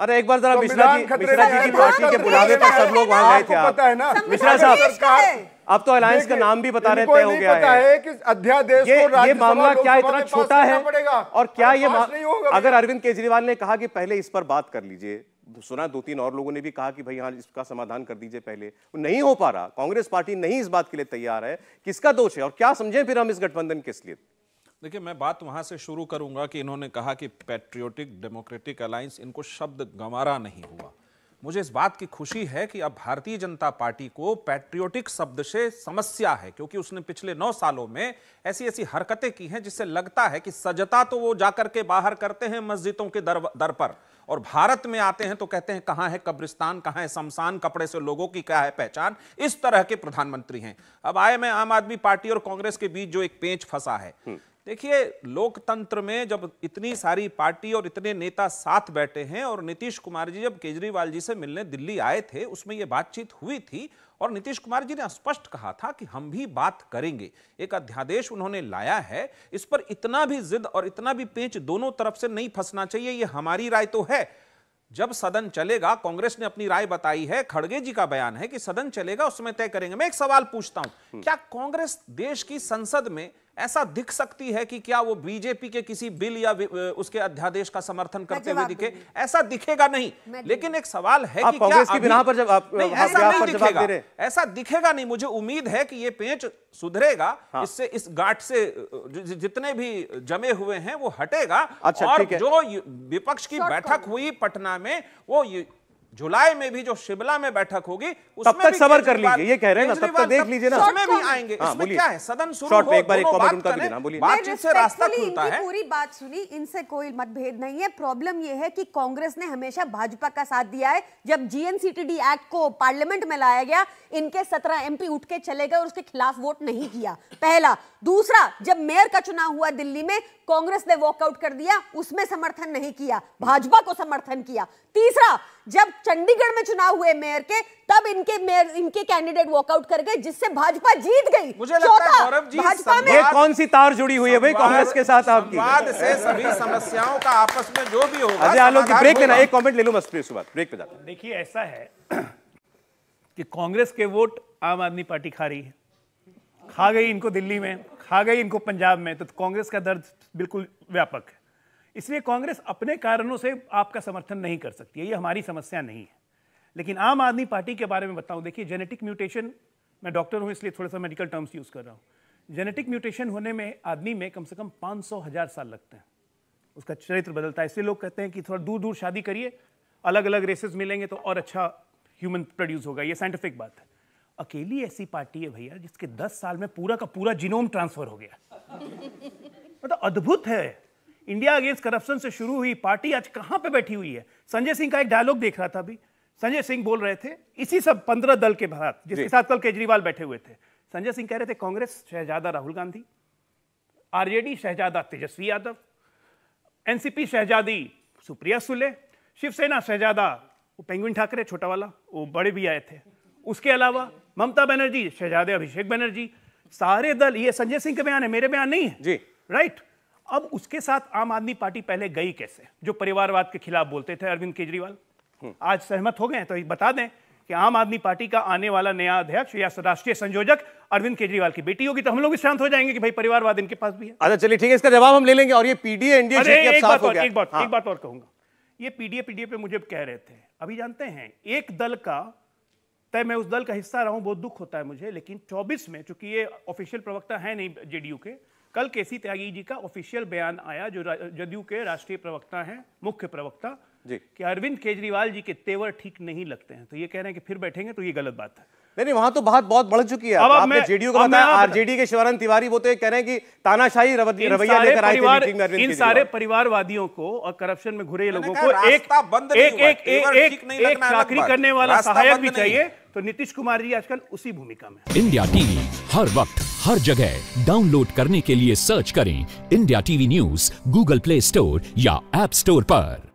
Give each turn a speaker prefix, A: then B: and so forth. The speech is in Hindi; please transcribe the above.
A: अरे एक बार जरा मिश्रा जी मिश्रा जी की पार्टी के बुलावे पर सब लोग वहां गए थे आप मिश्रा साहब अब तो अलायंस का नाम भी बता रहे तय हो गया है
B: कि अध्यादेश ये, ये मामला क्या इतना छोटा है
A: और क्या ये अगर अरविंद केजरीवाल ने कहा कि पहले इस पर बात कर लीजिए सुना दो तीन और लोगों ने भी कहा कि भाई हाँ इसका समाधान कर दीजिए पहले नहीं हो पा रहा कांग्रेस पार्टी नहीं इस बात के लिए तैयार है किसका दोष है और क्या समझे फिर हम इस गठबंधन किस लिए
B: देखिए मैं बात वहां से शुरू करूंगा कि इन्होंने कहा कि पेट्रियोटिक डेमोक्रेटिक अलायंस इनको शब्द गंवारा नहीं हुआ मुझे इस बात की खुशी है कि अब भारतीय जनता पार्टी को पैट्रियोटिक शब्द से समस्या है क्योंकि उसने पिछले नौ सालों में ऐसी ऐसी हरकतें की हैं जिससे लगता है कि सजता तो वो जाकर के बाहर करते हैं मस्जिदों के दर दर पर और भारत में आते हैं तो कहते हैं कहाँ है कब्रिस्तान कहाँ है शमशान कपड़े से लोगों की क्या है पहचान इस तरह के प्रधानमंत्री हैं अब आए मैं आम आदमी पार्टी और कांग्रेस के बीच जो एक पेंच फंसा है देखिए लोकतंत्र में जब इतनी सारी पार्टी और इतने नेता साथ बैठे हैं और नीतीश कुमार जी जब केजरीवाल जी से मिलने दिल्ली आए थे उसमें ये बातचीत हुई थी और नीतीश कुमार जी ने स्पष्ट कहा था कि हम भी बात करेंगे एक अध्यादेश उन्होंने लाया है इस पर इतना भी जिद और इतना भी पेच दोनों तरफ से नहीं फंसना चाहिए ये हमारी राय तो है जब सदन चलेगा कांग्रेस ने अपनी राय बताई है खड़गे जी का बयान है कि सदन चलेगा उसमें तय करेंगे मैं एक सवाल पूछता हूं हम्म। क्या कांग्रेस देश की संसद में ऐसा दिख सकती है कि क्या वो बीजेपी के किसी बिल या उसके अध्यादेश का समर्थन करते हुए दिखे ऐसा दिखेगा नहीं लेकिन एक सवाल है कि क्या की बिना पर जब आप नहीं, ऐसा नहीं दिखेगा ऐसा दिखेगा नहीं मुझे उम्मीद है कि ये पेंच सुधरेगा हाँ। इससे इस गाठ से जितने भी जमे हुए हैं वो हटेगा अच्छा, और जो विपक्ष की बैठक हुई पटना में वो जुलाई में भी जो शिमला में बैठक होगी उसमें सबर कर लीजिए ये कह रहे हैं ना तब तक देख लीजिए ना उसमें भी आएंगे हाँ, इसमें क्या है सदन शुरू हो एक बार एक कमेंट उनका भी देना बोलिए बातचीत से रास्ता खुलता है पूरी
A: बात सुनी इनसे कोई मतभेद नहीं है प्रॉब्लम ये है कि कांग्रेस ने हमेशा भाजपा का साथ दिया है जब जीएनसीटीडी एक्ट को पार्लियामेंट में लाया गया इनके सत्रह एमपी उठ के चले गए और उसके खिलाफ वोट नहीं किया पहला दूसरा जब मेयर का चुनाव हुआ दिल्ली में कांग्रेस ने वॉकआउट कर दिया उसमें समर्थन नहीं किया भाजपा को समर्थन किया तीसरा जब चंडीगढ़ में चुनाव हुए मेयर के तब इनके मेयर इनके कैंडिडेट वॉकआउट कर गए जिससे भाजपा जीत गई मुझे लगता है जी भाजपा में कौन सी तार जुड़ी हुई है भाई कांग्रेस के साथ आपकी से सभी समस्याओं
B: का आपस में जो भी होगा अजय आलोक ब्रेक लेना एक
A: कमेंट ले लूं बस प्लीज सुबह ब्रेक पे जाते देखिए ऐसा है कि कांग्रेस के वोट आम आदमी पार्टी खा रही है खा गई इनको दिल्ली में खा गई इनको पंजाब में तो कांग्रेस का दर्द बिल्कुल व्यापक है इसलिए कांग्रेस अपने कारणों से आपका समर्थन नहीं कर सकती है ये हमारी समस्या नहीं है लेकिन आम आदमी पार्टी के बारे में बताऊं देखिए जेनेटिक म्यूटेशन मैं डॉक्टर हूं इसलिए थोड़ा सा मेडिकल टर्म्स यूज़ कर रहा हूं जेनेटिक म्यूटेशन होने में आदमी में कम से कम पाँच सौ हज़ार साल लगते हैं उसका चरित्र बदलता है इसलिए लोग कहते हैं कि थोड़ा दूर दूर शादी करिए अलग अलग रेसेस मिलेंगे तो और अच्छा ह्यूमन प्रोड्यूस होगा ये साइंटिफिक बात है अकेली ऐसी पार्टी है भैया जिसके दस साल में पूरा का पूरा जीनोम ट्रांसफर हो गया मतलब अद्भुत है इंडिया अगेंस्ट करप्शन से शुरू हुई पार्टी आज कहां पे बैठी हुई है संजय सिंह का एक डायलॉग देख रहा था अभी संजय सिंह बोल रहे थे इसी सब पंद्रह दल के भारत जिसके साथ कल केजरीवाल बैठे हुए थे संजय सिंह कह रहे थे कांग्रेस शहजादा राहुल गांधी आरजेडी शहजादा तेजस्वी यादव एनसीपी शहजादी सुप्रिया सुले शिवसेना शहजादा वो पेंगुइन ठाकरे छोटा वाला वो बड़े भी आए थे उसके अलावा ममता बनर्जी शहजादे अभिषेक बनर्जी सारे दल ये संजय सिंह के बयान है मेरे बयान नहीं है जी राइट अब उसके साथ आम आदमी पार्टी पहले गई कैसे जो परिवारवाद के खिलाफ बोलते थे अरविंद केजरीवाल हम्म। आज सहमत हो गए तो बता दें कि आम आदमी पार्टी का आने वाला नया अध्यक्ष या राष्ट्रीय संयोजक अरविंद केजरीवाल की बेटी होगी तो हम लोग भी शांत हो जाएंगे कि भाई परिवारवाद इनके पास भी है अच्छा चलिए ठीक है इसका जवाब हम ले लेंगे और ये पीडीए एनडीए एक बात और एक बात एक बात और कहूंगा ये पीडीए पीडीए पे मुझे कह रहे थे अभी जानते हैं एक दल का तय मैं उस दल का हिस्सा रहा हूं बहुत दुख होता है मुझे लेकिन 24 में चूंकि ये ऑफिशियल प्रवक्ता है नहीं जेडीयू के कल केसी त्यागी जी का ऑफिशियल बयान आया जो जदयू के राष्ट्रीय प्रवक्ता हैं मुख्य प्रवक्ता जी कि अरविंद केजरीवाल जी के तेवर ठीक नहीं लगते हैं तो ये कह रहे हैं कि फिर बैठेंगे तो ये गलत बात है नहीं नहीं वहां तो बात बहुत बढ़ चुकी है अब आपने जेडीयू को बताया आरजेडी के शिवानंद तिवारी वो तो कह रहे हैं कि तानाशाही रवैया लेकर आए थे मीटिंग में इन सारे परिवारवादियों को और करप्शन में घुरे लोगों को एक बंद एक एक एक एक चाकरी करने वाला सहायक भी चाहिए तो नीतीश कुमार जी आजकल उसी भूमिका
B: में इंडिया टीवी हर वक्त हर जगह डाउनलोड करने के लिए सर्च करें India TV news Google Play store या एप स्टोर पर